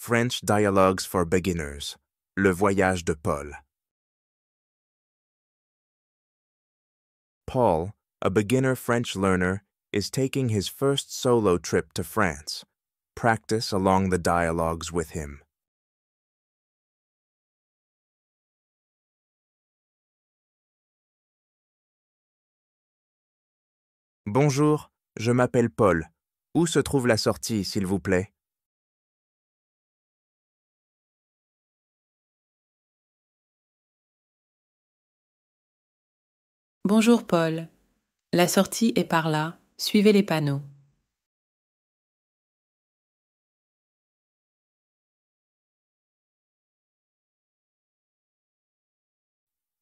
French Dialogues for Beginners, Le Voyage de Paul. Paul, a beginner French learner, is taking his first solo trip to France. Practice along the dialogues with him. Bonjour, je m'appelle Paul. Où se trouve la sortie, s'il vous plaît Bonjour Paul. La sortie est par là. Suivez les panneaux.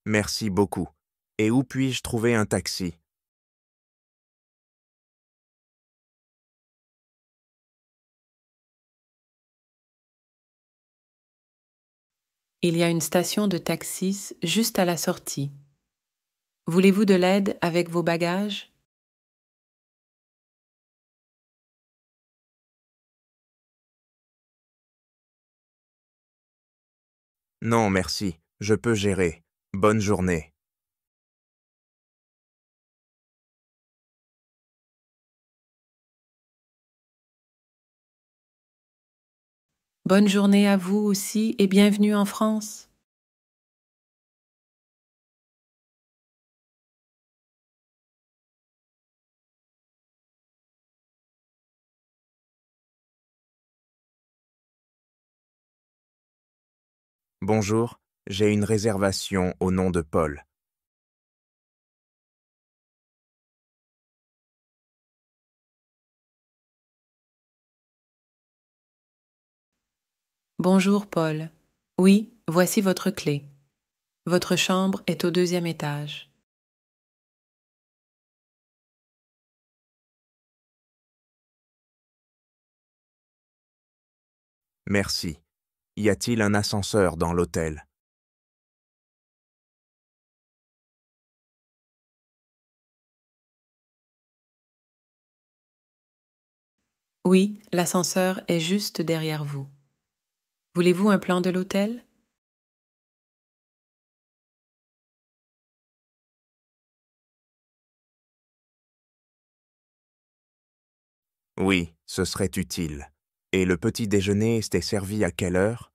Merci beaucoup. Et où puis-je trouver un taxi Il y a une station de taxis juste à la sortie. Voulez-vous de l'aide avec vos bagages Non, merci, je peux gérer. Bonne journée. Bonne journée à vous aussi et bienvenue en France. Bonjour, j'ai une réservation au nom de Paul. Bonjour Paul. Oui, voici votre clé. Votre chambre est au deuxième étage. Merci. Y a-t-il un ascenseur dans l'hôtel Oui, l'ascenseur est juste derrière vous. Voulez-vous un plan de l'hôtel Oui, ce serait utile. Et le petit déjeuner était servi à quelle heure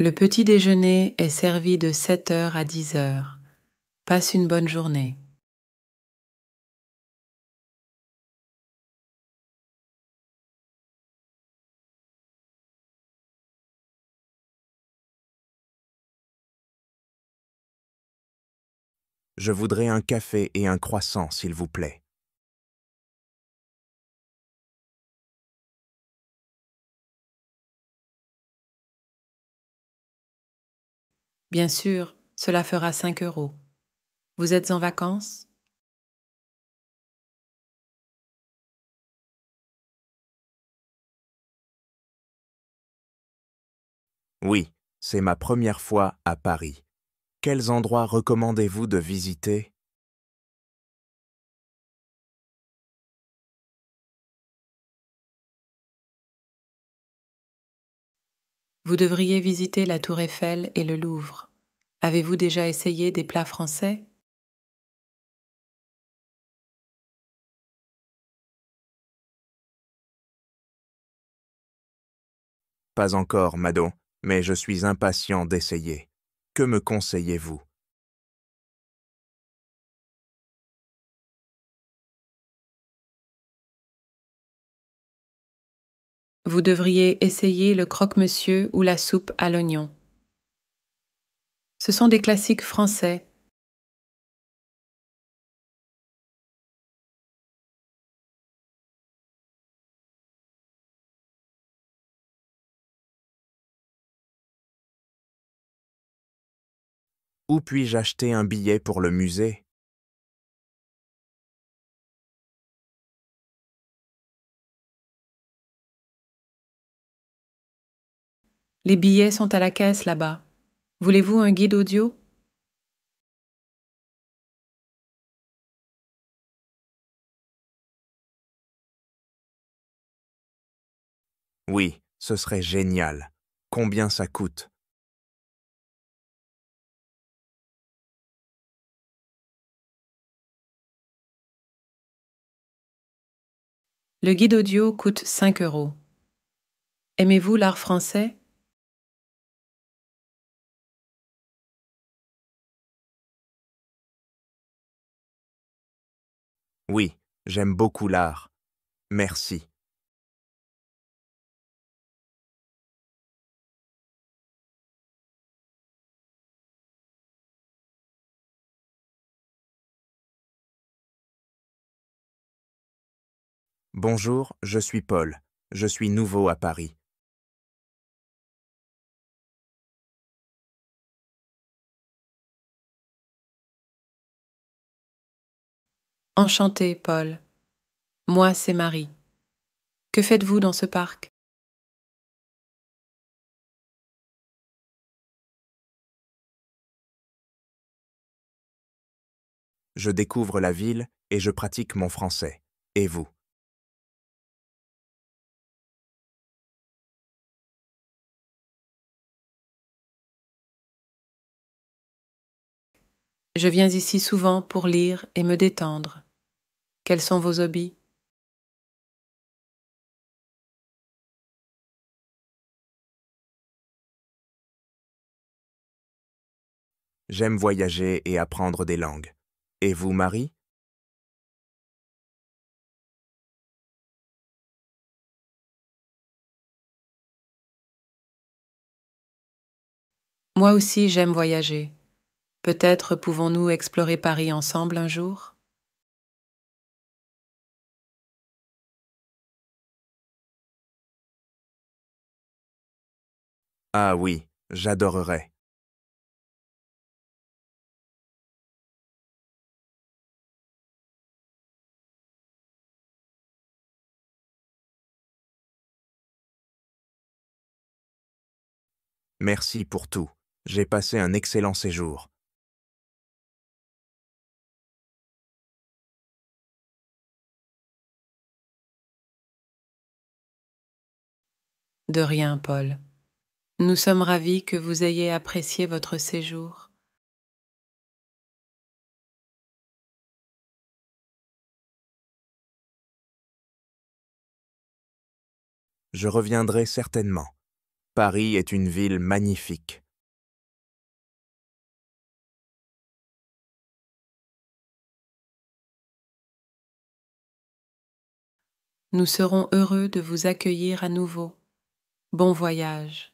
Le petit déjeuner est servi de 7h à 10h. Passe une bonne journée. Je voudrais un café et un croissant, s'il vous plaît. Bien sûr, cela fera cinq euros. Vous êtes en vacances Oui, c'est ma première fois à Paris quels endroits recommandez-vous de visiter Vous devriez visiter la Tour Eiffel et le Louvre. Avez-vous déjà essayé des plats français Pas encore, Mado, mais je suis impatient d'essayer que me conseillez-vous Vous devriez essayer le croque-monsieur ou la soupe à l'oignon. Ce sont des classiques français Où puis-je acheter un billet pour le musée Les billets sont à la caisse là-bas. Voulez-vous un guide audio Oui, ce serait génial. Combien ça coûte Le guide audio coûte 5 euros. Aimez-vous l'art français Oui, j'aime beaucoup l'art. Merci. Bonjour, je suis Paul. Je suis nouveau à Paris. Enchanté, Paul. Moi, c'est Marie. Que faites-vous dans ce parc Je découvre la ville et je pratique mon français. Et vous Je viens ici souvent pour lire et me détendre. Quels sont vos hobbies J'aime voyager et apprendre des langues. Et vous, Marie Moi aussi, j'aime voyager. Peut-être pouvons-nous explorer Paris ensemble un jour Ah oui, j'adorerais. Merci pour tout. J'ai passé un excellent séjour. De rien, Paul. Nous sommes ravis que vous ayez apprécié votre séjour. Je reviendrai certainement. Paris est une ville magnifique. Nous serons heureux de vous accueillir à nouveau. Bon voyage.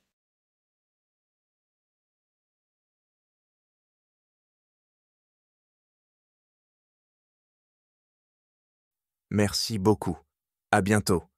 Merci beaucoup. À bientôt.